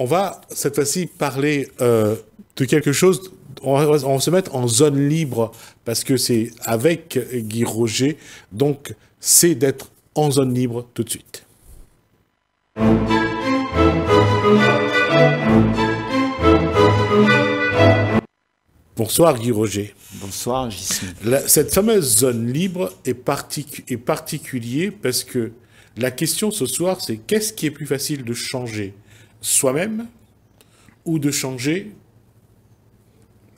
on va cette fois-ci parler euh, de quelque chose. On va, se mettre en zone libre parce que c'est avec Guy Roger. Donc, c'est d'être en zone libre tout de suite. Bonsoir Guy Roger. Bonsoir Gisèle. Cette fameuse zone libre est, particu est particulière parce que la question ce soir, c'est qu'est-ce qui est plus facile de changer soi-même ou de changer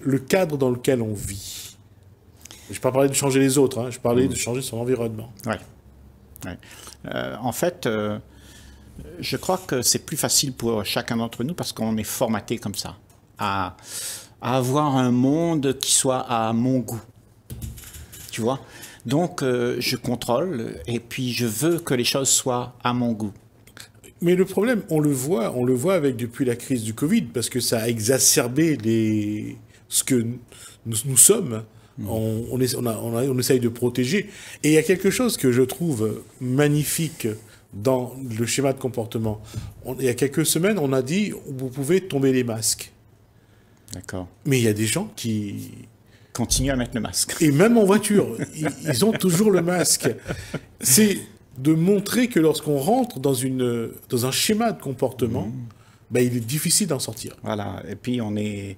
le cadre dans lequel on vit. Je ne pas de changer les autres, hein. je parlais mmh. de changer son environnement. Ouais. Euh, en fait, euh, je crois que c'est plus facile pour chacun d'entre nous parce qu'on est formaté comme ça, à, avoir un monde qui soit à mon goût. Tu vois Donc, euh, je contrôle et puis je veux que les choses soient à mon goût. Mais le problème, on le voit, on le voit avec depuis la crise du Covid, parce que ça a exacerbé les... ce que nous, sommes. Mmh. On, on, essaye de protéger. Et il y a quelque chose que je trouve magnifique dans le schéma de comportement. il y a quelques semaines, on a dit vous pouvez tomber les masques. D'accord. Mais il y a des gens qui continuent à mettre le masque. Et même en voiture, ils, ont toujours le masque. C'est de montrer que lorsqu'on rentre dans, une, dans un schéma de comportement, mm. ben, il est difficile d'en sortir. Voilà, et puis on est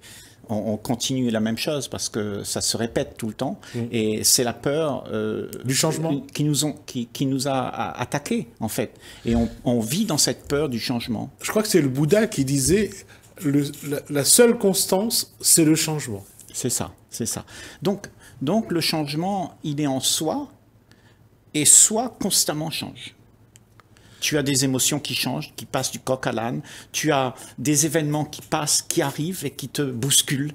on, continue la même chose parce que ça se répète tout le temps mm. et c'est la peur euh, du changement qui nous, qui, nous a attaqués en fait et on, vit dans cette peur du changement. Je crois que c'est le Bouddha qui disait la, seule constance c'est le changement. C'est ça, c'est ça. Donc donc le changement il est en soi et soit constamment change. Tu as des émotions qui changent, qui passent du coq à l'âne. Tu as des événements qui passent, qui arrivent et qui te bousculent.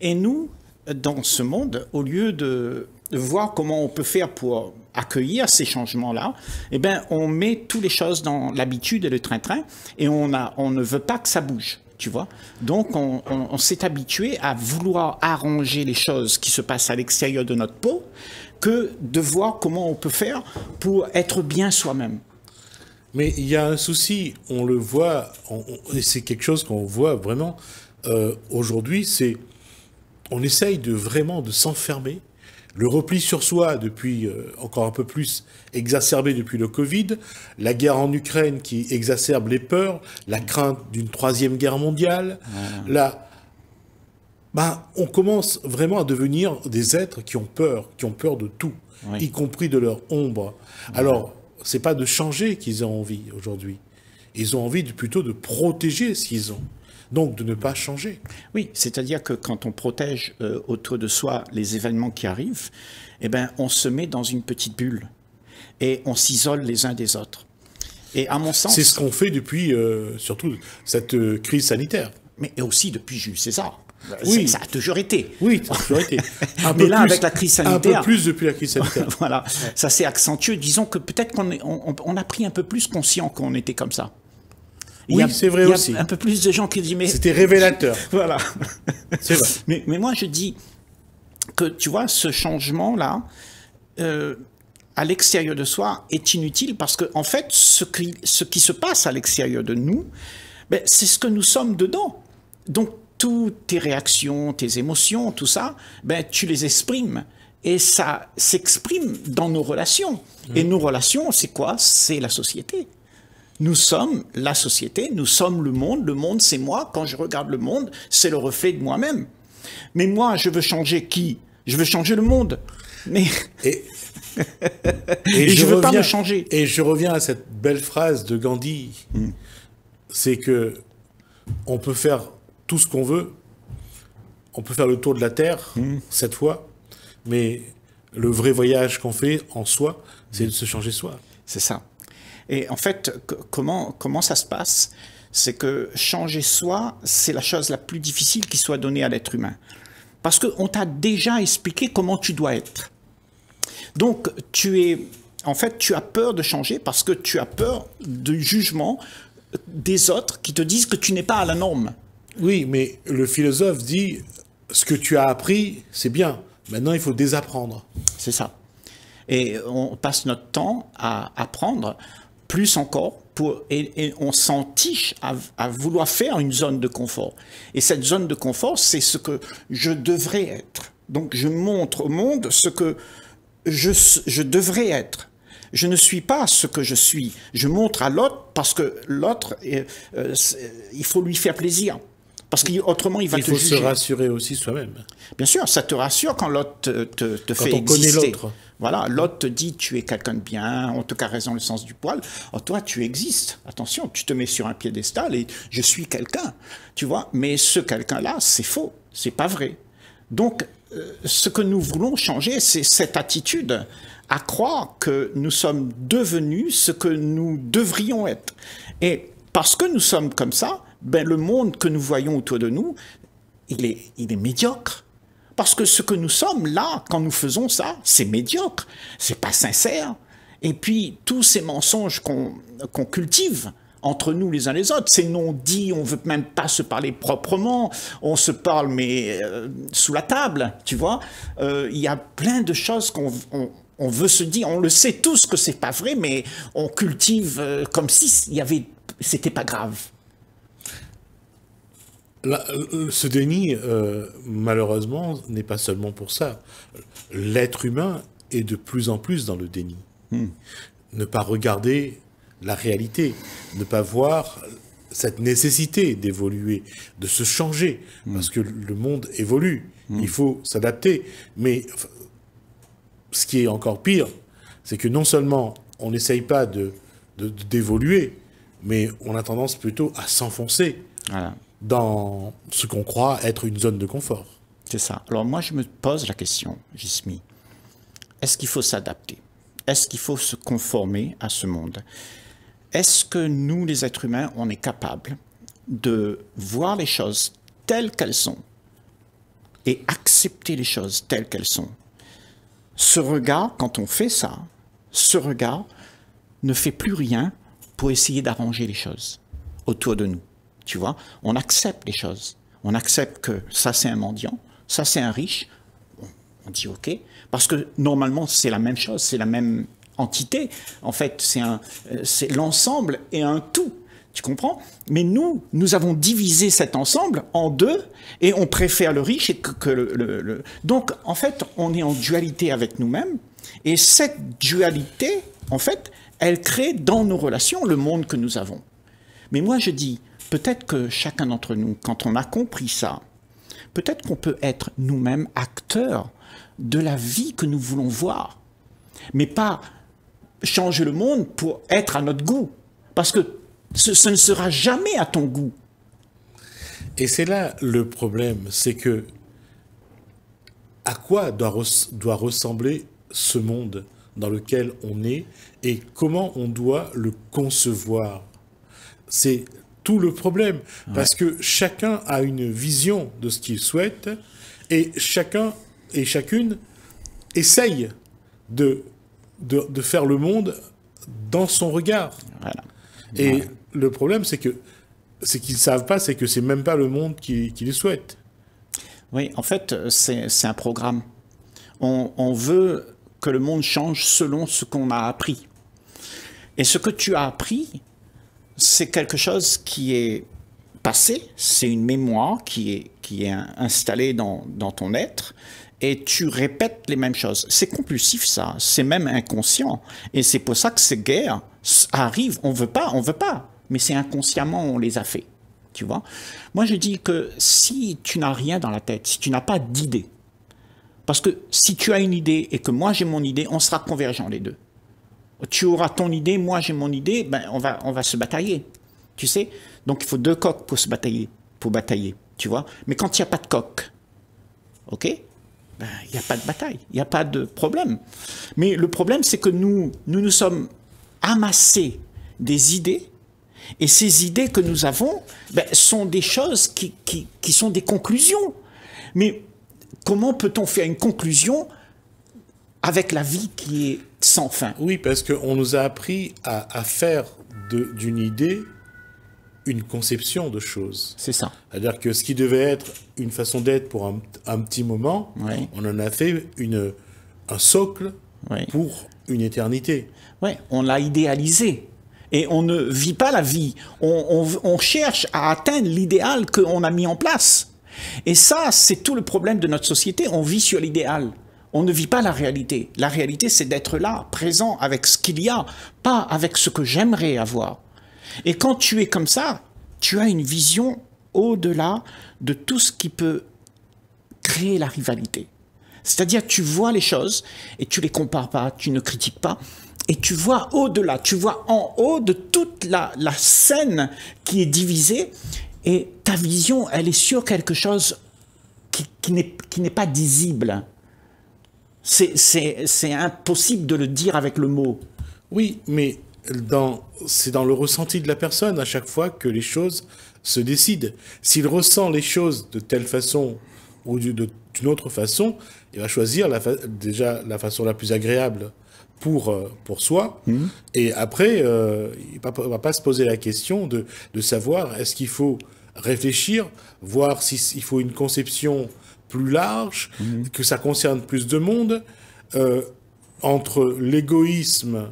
Et nous, dans ce monde, au lieu de, voir comment on peut faire pour accueillir ces changements-là, eh bien, on met toutes les choses dans l'habitude et le train-train, et on, a, on ne veut pas que ça bouge, tu vois. Donc, on s'est habitué à vouloir arranger les choses qui se passent à l'extérieur de notre peau, que de voir comment on peut faire pour être bien soi-même. Mais il y a un souci, on le voit, et c'est quelque chose qu'on voit vraiment euh, aujourd'hui, c'est on essaye de vraiment de s'enfermer. Le repli sur soi depuis euh, encore un peu plus exacerbé depuis le Covid, la guerre en Ukraine qui exacerbe les peurs, la crainte d'une troisième guerre mondiale, la, bah, on commence vraiment à devenir des êtres qui ont peur, qui ont peur de tout, y compris de leur ombre. Alors, Alors, n'est pas de changer qu'ils ont envie aujourd'hui. Ils ont envie plutôt de protéger ce qu'ils ont. Donc de ne pas changer. Oui, c'est-à-dire que quand on protège euh, autour de soi les événements qui arrivent, eh ben, on se met dans une petite bulle et on s'isole les uns des autres. Et à mon sens... C'est ce qu'on fait depuis, euh, surtout, cette euh, crise sanitaire. Mais aussi depuis Jules César. Oui. Ça a toujours été. Oui, ça a toujours été. Mais là, avec la crise sanitaire. Un peu plus depuis la crise sanitaire. voilà, ça s'est accentué. Disons que peut-être qu'on on, a pris un peu plus conscient qu'on était comme ça. oui, c'est vrai il y a aussi. Un peu plus de gens qui disent mais. C'était révélateur. voilà. C'est vrai. Mais, moi je dis que tu vois ce changement là euh, à l'extérieur de soi est inutile parce que en fait ce qui, ce qui se passe à l'extérieur de nous, ben, c'est ce que nous sommes dedans. Donc toutes tes réactions, tes émotions, tout ça, ben, tu les exprimes. Et ça s'exprime dans nos relations. Et mm. nos relations, c'est quoi C'est la société. Nous sommes la société, nous sommes le monde. Le monde, c'est moi. Quand je regarde le monde, c'est le reflet de moi-même. Mais moi, je veux changer qui Je veux changer le monde. Mais... Et, et, je, ne veux pas me changer. Et je reviens à cette belle phrase de Gandhi. Mm. C'est que on peut faire tout ce qu'on veut. On peut faire le tour de la Terre hmm. cette fois, mais le vrai voyage qu'on fait en soi, c'est de se changer soi. C'est ça. Et en fait, comment, comment ça se passe C'est que changer soi, c'est la chose la plus difficile qui soit donnée à l'être humain. Parce qu'on t'a déjà expliqué comment tu dois être. Donc, tu es. En fait, tu as peur de changer parce que tu as peur du jugement des autres qui te disent que tu n'es pas à la norme. Oui, mais le philosophe dit ce que tu as appris, c'est bien. Maintenant, il faut désapprendre. C'est ça. Et on passe notre temps à apprendre, plus encore, pour, et, on s'entiche à, vouloir faire une zone de confort. Et cette zone de confort, c'est ce que je devrais être. Donc je montre au monde ce que je, devrais être je ne suis pas ce que je suis. Je montre à l'autre parce que l'autre, euh, euh, il faut lui faire plaisir. Parce qu'autrement, il va te juger. Il faut se rassurer aussi soi-même. Bien sûr, ça te rassure quand l'autre te, fait exister. quand on connaît l'autre. Voilà, l'autre te dit tu es quelqu'un de bien, en tout cas, raison le sens du poil. Oh, toi, tu existes. Attention, tu te mets sur un piédestal et je suis quelqu'un. Tu vois, mais ce quelqu'un-là, c'est faux, c'est pas vrai. Donc, euh, ce que nous voulons changer, c'est cette attitude à croire que nous sommes devenus ce que nous devrions être. Et parce que nous sommes comme ça, ben, le monde que nous voyons autour de nous, il est, il est médiocre. Parce que ce que nous sommes là, quand nous faisons ça, c'est médiocre, c'est pas sincère. Et puis, tous ces mensonges qu'on cultive entre nous les uns les autres, ces non-dits, on veut même pas se parler proprement, on se parle mais euh, sous la table, tu vois. Euh, il y a plein de choses qu'on on veut se dire, on le sait tous que c'est pas vrai, mais on cultive euh, comme si il y avait, c'était pas grave. Euh, euh, ce déni, euh, malheureusement, n'est pas seulement pour ça. L'être humain est de plus en plus dans le déni. Hmm. Ne pas regarder la réalité, ne pas voir cette nécessité d'évoluer, de se changer, hmm. parce que le monde évolue, hmm. il faut s'adapter. Mais ce qui est encore pire, c'est que non seulement on n'essaye pas d'évoluer, de, d'évoluer, mais on a tendance plutôt à s'enfoncer. Voilà dans ce qu'on croit être une zone de confort. C'est ça. Alors moi, je me pose la question, Jismi, est-ce qu'il faut s'adapter Est-ce qu'il faut se conformer à ce monde Est-ce que nous, les êtres humains, on est capable de voir les choses telles qu'elles sont et accepter les choses telles qu'elles sont Ce regard, quand on fait ça, ce regard ne fait plus rien pour essayer d'arranger les choses autour de nous. Tu vois, on accepte les choses. On accepte que ça c'est un mendiant, ça c'est un riche. On dit OK, parce que normalement c'est la même chose, c'est la même entité. En fait, c'est un, euh, l'ensemble et un tout. Tu comprends Mais nous, nous avons divisé cet ensemble en deux et on préfère le riche que, le, Donc, en fait, on est en dualité avec nous-mêmes et cette dualité, en fait, elle crée dans nos relations le monde que nous avons. Mais moi, je dis, Peut-être que chacun d'entre nous, quand on a compris ça, peut-être qu'on peut être nous-mêmes acteurs de la vie que nous voulons voir, mais pas changer le monde pour être à notre goût, parce que ce, ne sera jamais à ton goût. Et c'est là le problème, c'est que à quoi doit, doit ressembler ce monde dans lequel on est et comment on doit le concevoir. C'est tout le problème. Parce que chacun a une vision de ce qu'il souhaite et chacun et chacune essaye de, de, faire le monde dans son regard. Et le problème, c'est que c'est qu'ils savent pas, c'est que c'est même pas le monde qui, qui les souhaite. Oui, en fait, c'est un programme. On, on veut que le monde change selon ce qu'on a appris. Et ce que tu as appris, c'est quelque chose qui est passé, c'est une mémoire qui est, qui est installée dans, ton être et tu répètes les mêmes choses. C'est compulsif ça, c'est même inconscient et c'est pour ça que ces guerres arrivent, on veut pas, on veut pas, mais c'est inconsciemment on les a fait. Tu vois Moi je dis que si tu n'as rien dans la tête, si tu n'as pas d'idée parce que si tu as une idée et que moi j'ai mon idée, on sera convergent les deux tu auras ton idée, moi j'ai mon idée, ben, on va, on va se batailler. Tu sais Donc il faut deux coqs pour se batailler, pour batailler, tu vois Mais quand il n'y a pas de coq, ok ben, Il n'y a pas de bataille, il n'y a pas de problème. Mais le problème, c'est que nous, nous nous sommes amassés des idées, et ces idées que nous avons ben, sont des choses qui, qui sont des conclusions. Mais comment peut-on faire une conclusion avec la vie qui est sans fin. Oui, parce qu'on nous a appris à, faire d'une idée une conception de choses. C'est ça. C'est-à-dire que ce qui devait être une façon d'être pour un, petit moment, on en a fait un socle pour une éternité. Oui, on l'a idéalisé. Et on ne vit pas la vie. On, on cherche à atteindre l'idéal qu'on a mis en place. Et ça, c'est tout le problème de notre société. On vit sur l'idéal on ne vit pas la réalité. La réalité, c'est d'être là, présent avec ce qu'il y a, pas avec ce que j'aimerais avoir. Et quand tu es comme ça, tu as une vision au-delà de tout ce qui peut créer la rivalité. C'est-à-dire, tu vois les choses et tu les compares pas, tu ne critiques pas, et tu vois au-delà, tu vois en haut de toute la, scène qui est divisée, et ta vision, elle est sur quelque chose qui, qui n'est pas disible. C'est impossible de le dire avec le mot. Oui, mais c'est dans le ressenti de la personne à chaque fois que les choses se décident. S'il ressent les choses de telle façon ou d'une autre façon, il va choisir la déjà la façon la plus agréable pour, euh, pour soi. Mm-hmm. Et après, euh, il ne va pas se poser la question de, savoir est-ce qu'il faut réfléchir, voir s'il faut une conception plus large, mhm. que ça concerne plus de monde, euh, entre l'égoïsme,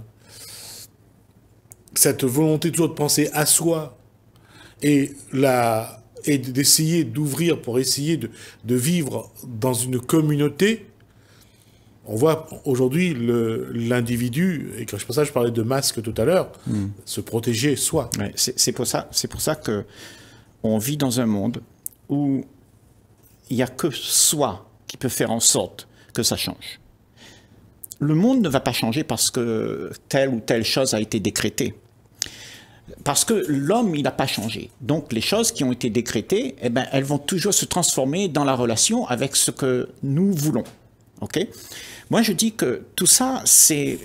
cette volonté toujours de penser à soi, et, la, et d'essayer d'ouvrir pour essayer de, de, vivre dans une communauté, on voit aujourd'hui l'individu, et quand je ça, je parlais de masque tout à l'heure, mhm. se protéger soi. c'est pour ça, c'est pour ça que on vit dans un monde où il n'y a que soi qui peut faire en sorte que ça change. Le monde ne va pas changer parce que telle ou telle chose a été décrétée. Parce que l'homme, il n'a pas changé. Donc les choses qui ont été décrétées, eh ben, elles vont toujours se transformer dans la relation avec ce que nous voulons. Moi, je dis que tout ça, c'est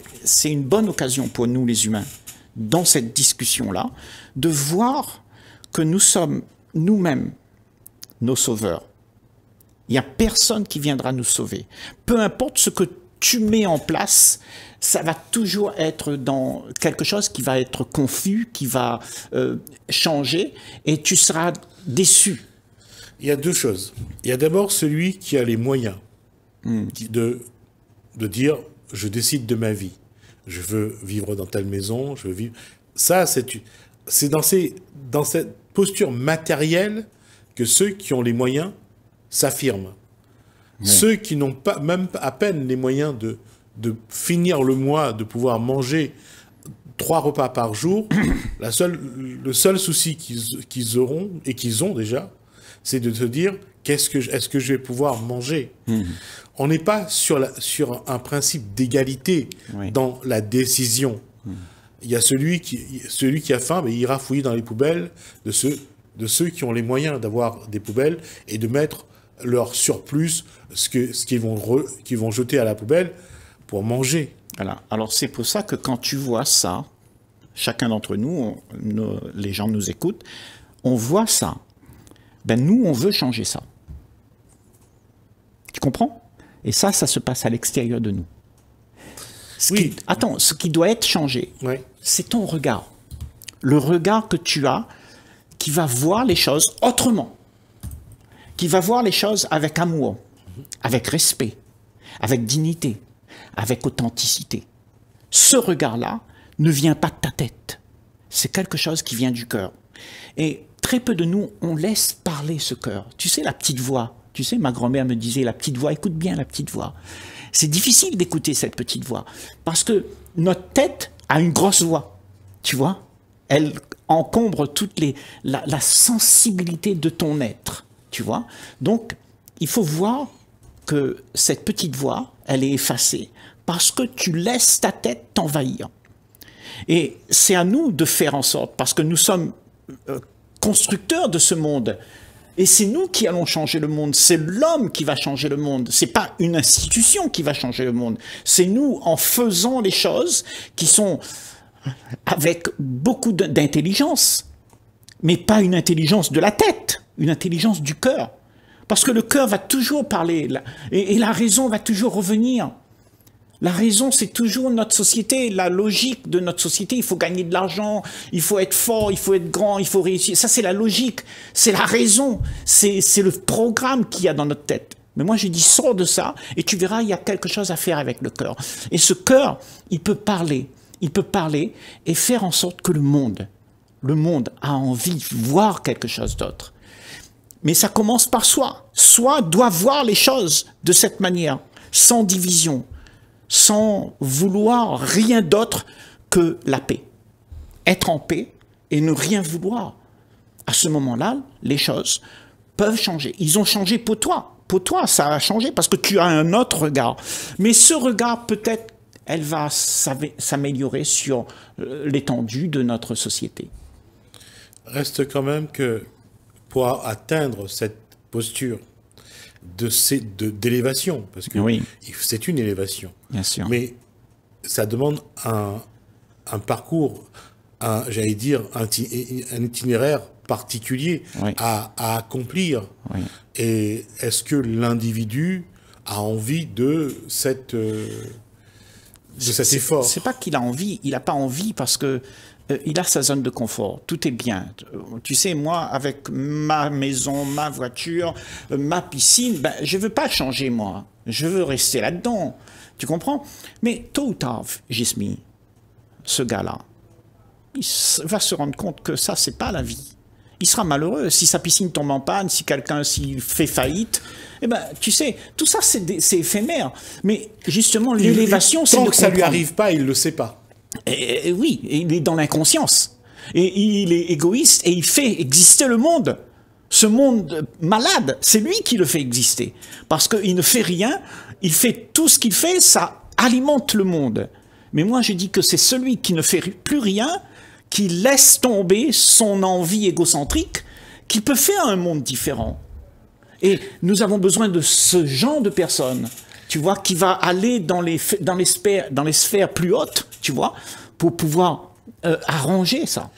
une bonne occasion pour nous, les humains, dans cette discussion-là, de voir que nous sommes nous-mêmes nos sauveurs. Il n'y a personne qui viendra nous sauver. Peu importe ce que tu mets en place, ça va toujours être dans quelque chose qui va être confus, qui va euh, changer, et tu seras déçu. Il y a deux choses. Il y a d'abord celui qui a les moyens hmm. de, de dire je décide de ma vie. Je veux vivre dans telle maison, je veux Ça, c'est dans, dans cette posture matérielle que ceux qui ont les moyens s'affirme Ceux qui n'ont pas, même à peine les moyens de, de finir le mois, de pouvoir manger trois repas par jour, la seule, le seul souci qu'ils auront, et qu'ils ont déjà, c'est de se dire, qu'est-ce que est-ce que je vais pouvoir manger mmh. On n'est pas sur, la, sur un principe d'égalité dans la décision. Mmh. Il y a celui qui, celui qui a faim, mais ben, il ira fouiller dans les poubelles de ceux, de ceux qui ont les moyens d'avoir des poubelles et de mettre leur surplus, ce qu'ils ce qu'ils vont, vont jeter à la poubelle pour manger. Voilà. Alors c'est pour ça que quand tu vois ça, chacun d'entre nous, les gens nous écoutent, on voit ça. Ben nous, on veut changer ça. Tu comprends Et ça, ça se passe à l'extérieur de nous. attends, ce qui doit être changé, c'est ton regard. Le regard que tu as qui va voir les choses autrement qui va voir les choses avec amour, avec respect, avec dignité, avec authenticité. Ce regard-là ne vient pas de ta tête. C'est quelque chose qui vient du cœur. Et très peu de nous, on laisse parler ce cœur. Tu sais, la petite voix. Tu sais, ma grand-mère me disait, la petite voix, écoute bien la petite voix. C'est difficile d'écouter cette petite voix parce que notre tête a une grosse voix. Tu vois Elle encombre toute la sensibilité de ton être. Tu vois Donc, il faut voir que cette petite voix, elle est effacée parce que tu laisses ta tête t'envahir. Et c'est à nous de faire en sorte, parce que nous sommes euh, constructeurs de ce monde. Et c'est nous qui allons changer le monde. C'est l'homme qui va changer le monde. C'est pas une institution qui va changer le monde. C'est nous en faisant les choses qui sont avec beaucoup d'intelligence, mais pas une intelligence de la tête, une intelligence du cœur. Parce que le cœur va toujours parler, et, la raison va toujours revenir. La raison, c'est toujours notre société, la logique de notre société. Il faut gagner de l'argent, il faut être fort, il faut être grand, il faut réussir. Ça, c'est la logique, c'est la raison, c'est le programme qu'il y a dans notre tête. Mais moi, j'ai dit « sors de ça et tu verras, il y a quelque chose à faire avec le cœur. Et ce cœur, il peut parler, il peut parler et faire en sorte que le monde le monde a envie de voir quelque chose d'autre. Mais ça commence par soi. Soi doit voir les choses de cette manière, sans division, sans vouloir rien d'autre que la paix. Être en paix et ne rien vouloir. À ce moment-là, les choses peuvent changer. Ils ont changé pour toi. Pour toi, ça a changé parce que tu as un autre regard. Mais ce regard, peut-être, elle va s'améliorer sur euh, l'étendue de notre société. Reste quand même que pour atteindre cette posture d'élévation, de, parce que c'est une élévation, mais ça demande un, un parcours, j'allais dire, un, un, itinéraire particulier à, accomplir. Et est-ce que l'individu a envie de cette... Euh, cet effort. C'est pas qu'il a envie, il n'a pas envie parce que euh, il a sa zone de confort, tout est bien. Euh, tu sais, moi, avec ma maison, ma voiture, euh, ma piscine, ben, je ne veux pas changer, moi. Je veux rester là-dedans. Tu comprends Mais tôt ou tard, ce gars-là, il va se rendre compte que ça, c'est pas la vie. Il sera malheureux si sa piscine tombe en panne, si quelqu'un s'il fait faillite. Eh ben, tu sais, tout ça, c'est éphémère. Mais justement, l'élévation, c'est. Tant que ça lui arrive pas, il le sait pas oui, il est dans l'inconscience. Et il est égoïste et il fait exister le monde. Ce monde malade, c'est lui qui le fait exister. Parce qu'il ne fait rien, il fait tout ce qu'il fait, ça alimente le monde. Mais moi, je dis que c'est celui qui ne fait plus rien, qui laisse tomber son envie égocentrique, qui peut faire un monde différent. Et nous avons besoin de ce genre de personnes tu vois, qui va aller dans les, dans les, sphères, dans les sphères plus hautes, tu vois, pour pouvoir euh, arranger ça.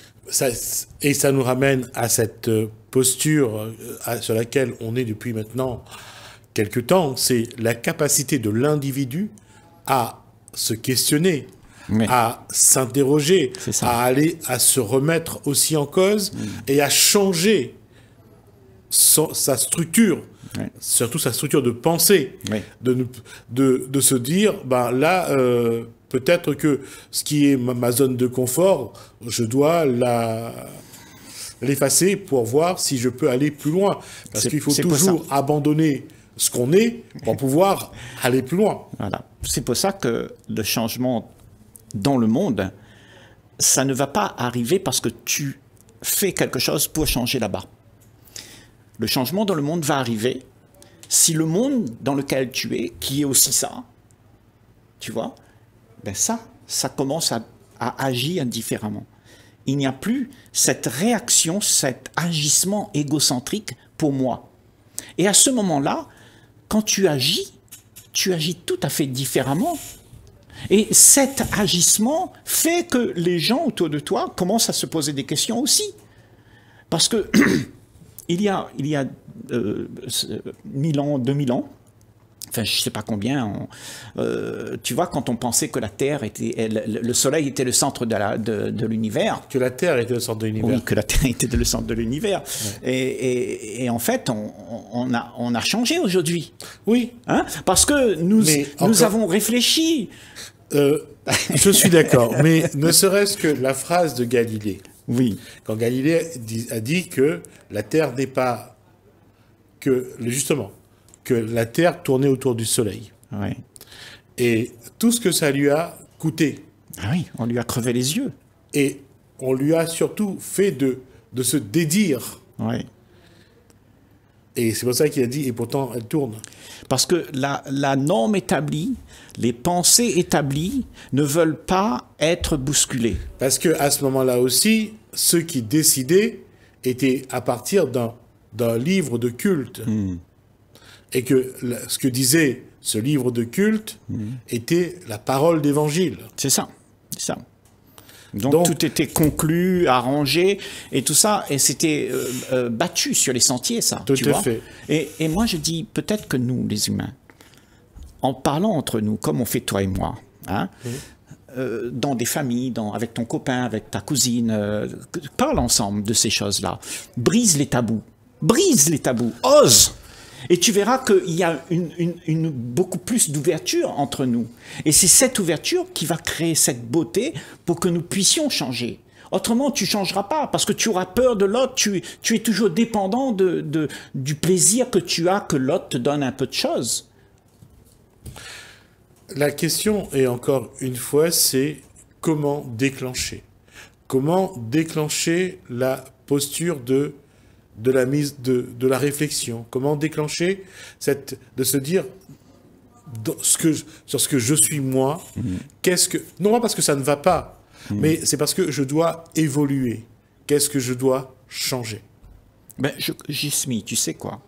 Et ça nous ramène à cette euh, posture euh, sur laquelle on est depuis maintenant quelques temps, c'est la capacité de l'individu à se questionner, à s'interroger, à aller, à se remettre aussi en cause mm. et à changer sa structure, surtout sa structure de pensée, de, de, se dire, ben là, euh, peut-être que ce qui est ma, zone de confort, je dois la l'effacer pour voir si je peux aller plus loin. Parce qu'il faut toujours abandonner ce qu'on est pour pouvoir aller plus loin. C'est pour ça que le changement dans le monde, ça ne va pas arriver parce que tu fais quelque chose pour changer là-bas. Le changement dans le monde va arriver si le monde dans lequel tu es, qui est aussi ça, tu vois, ben ça, ça commence à, agir différemment. Il n'y a plus cette réaction, cet agissement égocentrique pour moi. Et à ce moment-là, quand tu agis, tu agis tout à fait différemment. Et cet agissement fait que les gens autour de toi commencent à se poser des questions aussi. Parce que il y a, il y a euh, mille 1000 ans, 2000 ans, enfin je sais pas combien, euh, tu vois, quand on pensait que la Terre était, le Soleil était le centre de l'univers. que la Terre était le centre de l'univers. Oui, que la Terre était le centre de l'univers. Et, en fait, on, a, on a changé aujourd'hui. Oui. Hein Parce que nous, nous avons réfléchi. Euh, je suis d'accord, mais ne serait-ce que la phrase de Galilée. Oui. Quand Galilée a dit que la Terre n'est pas que justement que la Terre tournait autour du Soleil. Oui. Et tout ce que ça lui a coûté. Ah oui, on lui a crevé les yeux. Et on lui a surtout fait de, de se dédire. Oui. Et c'est pour ça qu'il a dit, et pourtant elle tourne. Parce que la, la norme établie, les pensées établies ne veulent pas être bousculées. Parce que à ce moment-là aussi, ceux qui décidaient étaient à partir d'un livre de culte. Hmm. Et que ce que disait ce livre de culte hmm. était la parole d'évangile. C'est ça, ça. Donc, tout était conclu, arrangé et tout ça, et c'était euh, euh, battu sur les sentiers, ça. Tout à fait. Et, moi, je dis peut-être que nous, les humains, en parlant entre nous, comme on fait toi et moi, hein, euh, dans des familles, dans, avec ton copain, avec ta cousine. Euh, parle ensemble de ces choses-là. Brise les tabous. Brise les tabous. Ose. Et tu verras qu'il y a beaucoup plus d'ouverture entre nous. Et c'est cette ouverture qui va créer cette beauté pour que nous puissions changer. Autrement, tu changeras pas parce que tu auras peur de l'autre. Tu, es toujours dépendant de, du plaisir que tu as que l'autre te donne un peu de choses. La question est encore une fois, c'est comment déclencher Comment déclencher la posture de, de la mise de, la réflexion Comment déclencher cette, de se dire ce que, sur ce que je suis moi, mmh. ce que non pas parce que ça ne va pas, mmh. mais c'est parce que je dois évoluer. Qu'est-ce que je dois changer ben, Jismi, tu sais quoi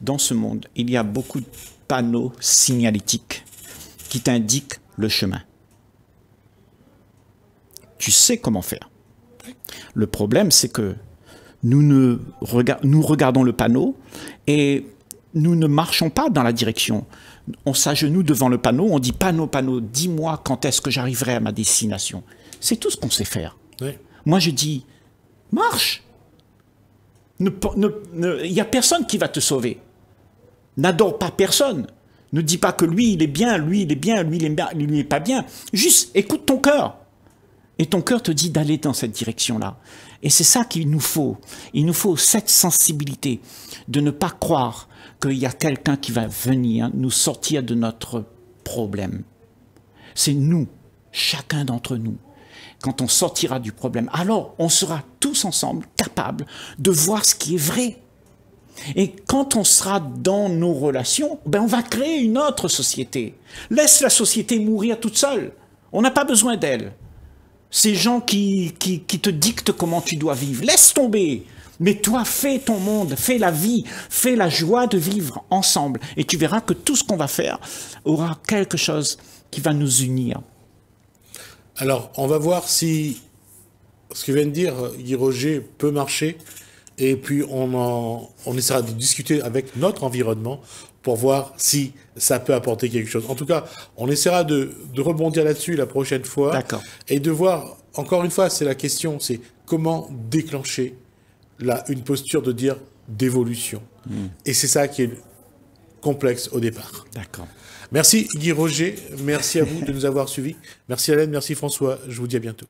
Dans ce monde, il y a beaucoup de panneaux signalétiques qui t'indique le chemin. Tu sais comment faire. Le problème, c'est que nous, ne nous regardons le panneau et nous ne marchons pas dans la direction. On s'agenouille devant le panneau, on dit panneau, panneau, dis-moi quand est-ce que j'arriverai à ma destination. C'est tout ce qu'on sait faire. Moi, je dis, marche. Il n'y a personne qui va te sauver. N'adore pas personne. Ne dis pas que lui, il est bien, lui, il est bien, lui, il est, bien, lui, il n'est pas bien. Juste écoute ton cœur. Et ton cœur te dit d'aller dans cette direction-là. Et c'est ça qu'il nous faut. Il nous faut cette sensibilité de ne pas croire qu'il y a quelqu'un qui va venir nous sortir de notre problème. C'est nous, chacun d'entre nous, quand on sortira du problème. Alors, on sera tous ensemble capables de voir ce qui est vrai et quand on sera dans nos relations, ben on va créer une autre société. Laisse la société mourir toute seule. On n'a pas besoin d'elle. Ces gens qui, qui, qui, te dictent comment tu dois vivre, laisse tomber. Mais toi, fais ton monde, fais la vie, fais la joie de vivre ensemble. Et tu verras que tout ce qu'on va faire aura quelque chose qui va nous unir. Alors, on va voir si ce que vient de dire Guy Roger peut marcher et puis on, on essaiera de discuter avec notre environnement pour voir si ça peut apporter quelque chose. En tout cas, on essaiera de, rebondir là-dessus la prochaine fois et de voir, encore une fois, c'est la question, c'est comment déclencher là, une posture de dire d'évolution. Hmm. Et c'est ça qui est complexe au départ. D'accord. Merci Guy Roger, merci à vous de nous avoir suivis. Merci Alain, merci François, je vous dis à bientôt.